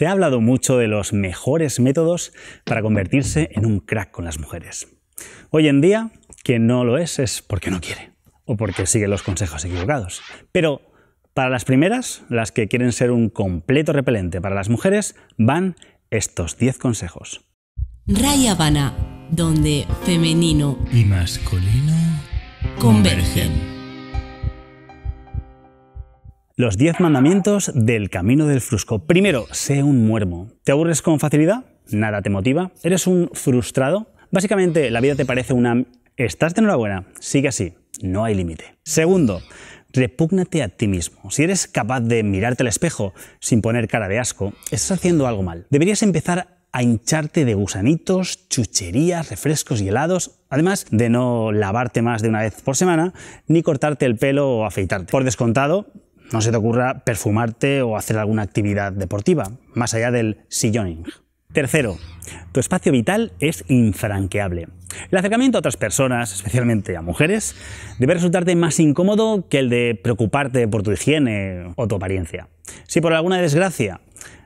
Se ha hablado mucho de los mejores métodos para convertirse en un crack con las mujeres. Hoy en día, quien no lo es es porque no quiere o porque sigue los consejos equivocados. Pero para las primeras, las que quieren ser un completo repelente para las mujeres, van estos 10 consejos. Raya Habana, donde femenino y masculino convergen. Los 10 mandamientos del camino del frusco. Primero, sé un muermo. ¿Te aburres con facilidad? ¿Nada te motiva? ¿Eres un frustrado? Básicamente, la vida te parece una... ¿Estás de enhorabuena? Sigue así. No hay límite. Segundo, repúgnate a ti mismo. Si eres capaz de mirarte al espejo sin poner cara de asco, estás haciendo algo mal. Deberías empezar a hincharte de gusanitos, chucherías, refrescos y helados, además de no lavarte más de una vez por semana, ni cortarte el pelo o afeitarte. Por descontado, no se te ocurra perfumarte o hacer alguna actividad deportiva, más allá del silloning. Tercero, tu espacio vital es infranqueable. El acercamiento a otras personas, especialmente a mujeres, debe resultarte más incómodo que el de preocuparte por tu higiene o tu apariencia. Si por alguna desgracia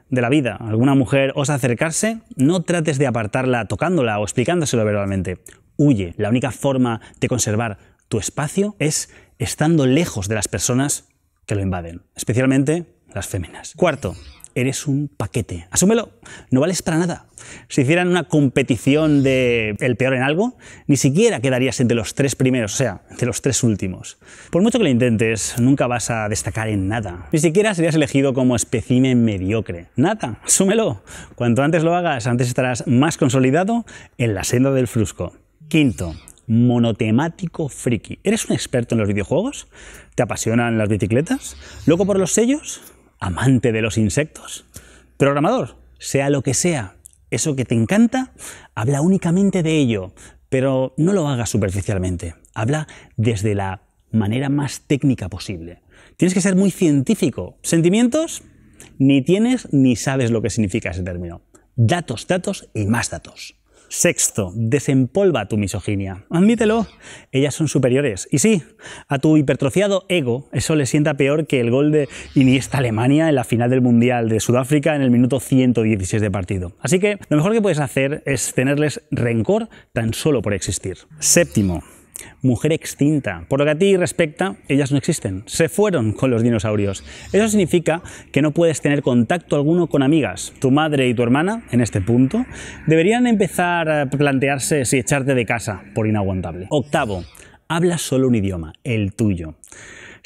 de la vida alguna mujer osa acercarse, no trates de apartarla tocándola o explicándoselo verbalmente. Huye. La única forma de conservar tu espacio es estando lejos de las personas que lo invaden, especialmente las féminas. Cuarto, eres un paquete. Asúmelo, no vales para nada. Si hicieran una competición de el peor en algo, ni siquiera quedarías entre los tres primeros, o sea, entre los tres últimos. Por mucho que lo intentes, nunca vas a destacar en nada. Ni siquiera serías elegido como espécimen mediocre. Nada, asúmelo. Cuanto antes lo hagas, antes estarás más consolidado en la senda del frusco. Quinto, monotemático friki. ¿Eres un experto en los videojuegos? ¿Te apasionan las bicicletas? ¿Loco por los sellos? ¿Amante de los insectos? ¿Programador? Sea lo que sea, eso que te encanta, habla únicamente de ello, pero no lo hagas superficialmente. Habla desde la manera más técnica posible. Tienes que ser muy científico. ¿Sentimientos? Ni tienes ni sabes lo que significa ese término. Datos, datos y más datos. Sexto, desempolva tu misoginia. Admítelo, ellas son superiores. Y sí, a tu hipertrofiado ego, eso le sienta peor que el gol de Iniesta Alemania en la final del Mundial de Sudáfrica en el minuto 116 de partido. Así que lo mejor que puedes hacer es tenerles rencor tan solo por existir. Séptimo, mujer extinta. Por lo que a ti respecta, ellas no existen. Se fueron con los dinosaurios. Eso significa que no puedes tener contacto alguno con amigas. Tu madre y tu hermana, en este punto, deberían empezar a plantearse si echarte de casa por inaguantable. Octavo, habla solo un idioma, el tuyo.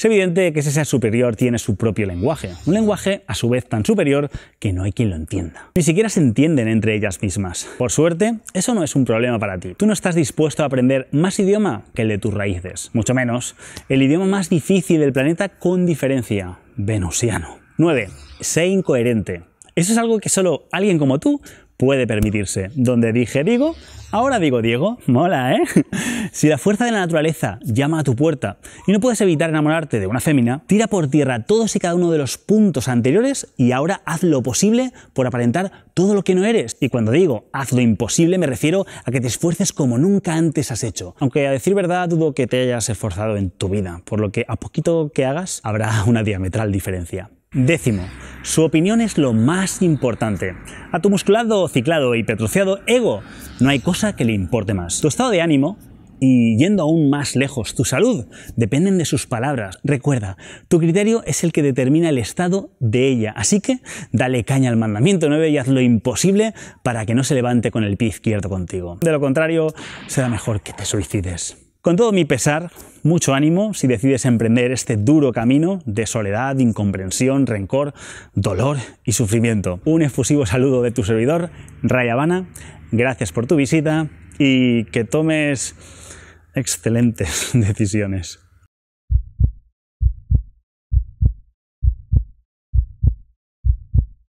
Es evidente que ese ser superior tiene su propio lenguaje, un lenguaje a su vez tan superior que no hay quien lo entienda. Ni siquiera se entienden entre ellas mismas. Por suerte, eso no es un problema para ti. Tú no estás dispuesto a aprender más idioma que el de tus raíces, mucho menos el idioma más difícil del planeta con diferencia, venusiano. 9. Sé incoherente. Eso es algo que solo alguien como tú puede permitirse. Donde dije digo, ahora digo Diego. Mola, ¿eh? Si la fuerza de la naturaleza llama a tu puerta y no puedes evitar enamorarte de una fémina, tira por tierra todos y cada uno de los puntos anteriores y ahora haz lo posible por aparentar todo lo que no eres. Y cuando digo haz lo imposible me refiero a que te esfuerces como nunca antes has hecho. Aunque a decir verdad dudo que te hayas esforzado en tu vida, por lo que a poquito que hagas habrá una diametral diferencia. Décimo, su opinión es lo más importante. A tu musculado, ciclado y petrociado ego no hay cosa que le importe más. Tu estado de ánimo y yendo aún más lejos, tu salud dependen de sus palabras. Recuerda, tu criterio es el que determina el estado de ella. Así que dale caña al mandamiento 9 y haz lo imposible para que no se levante con el pie izquierdo contigo. De lo contrario, será mejor que te suicides. Con todo mi pesar, mucho ánimo si decides emprender este duro camino de soledad, incomprensión, rencor, dolor y sufrimiento. Un efusivo saludo de tu servidor, Habana. Gracias por tu visita y que tomes excelentes decisiones.